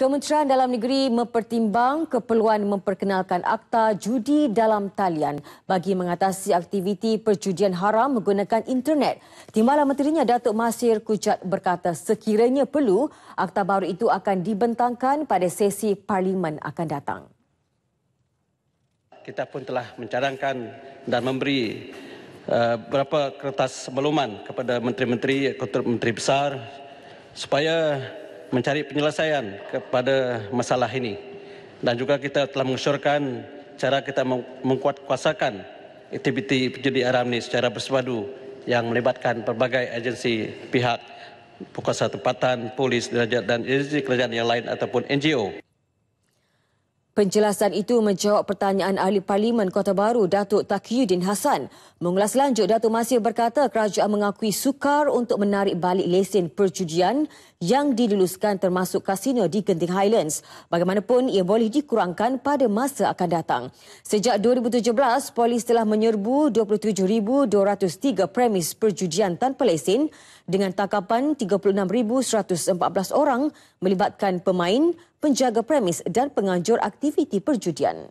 Kementerian Dalam Negeri mempertimbang keperluan memperkenalkan akta judi dalam talian bagi mengatasi aktiviti perjudian haram menggunakan internet. Timbalan Menterinya Datuk Masir Kujat berkata sekiranya perlu, akta baru itu akan dibentangkan pada sesi parlimen akan datang. Kita pun telah mencadangkan dan memberi beberapa eh, kertas maklumat kepada menteri-menteri, menteri besar supaya mencari penyelesaian kepada masalah ini. Dan juga kita telah mengusurkan cara kita mengkuatkuasakan aktiviti judi haram ini secara bersepadu yang melibatkan berbagai agensi pihak, pukul satu tempatan, polis, derajat dan agensi kerajaan yang lain ataupun NGO. Penjelasan itu menjawab pertanyaan Ahli Parlimen Kota Baru, Datuk Takiyuddin Hassan. Mengulas lanjut, Datuk Masih berkata kerajaan mengakui sukar untuk menarik balik lesen perjudian yang diluluskan termasuk kasino di Genting Highlands. Bagaimanapun, ia boleh dikurangkan pada masa akan datang. Sejak 2017, polis telah menyerbu 27,203 premis perjudian tanpa lesen dengan takapan 36,114 orang melibatkan pemain, penjaga premis dan penganjur aktiviti perjudian.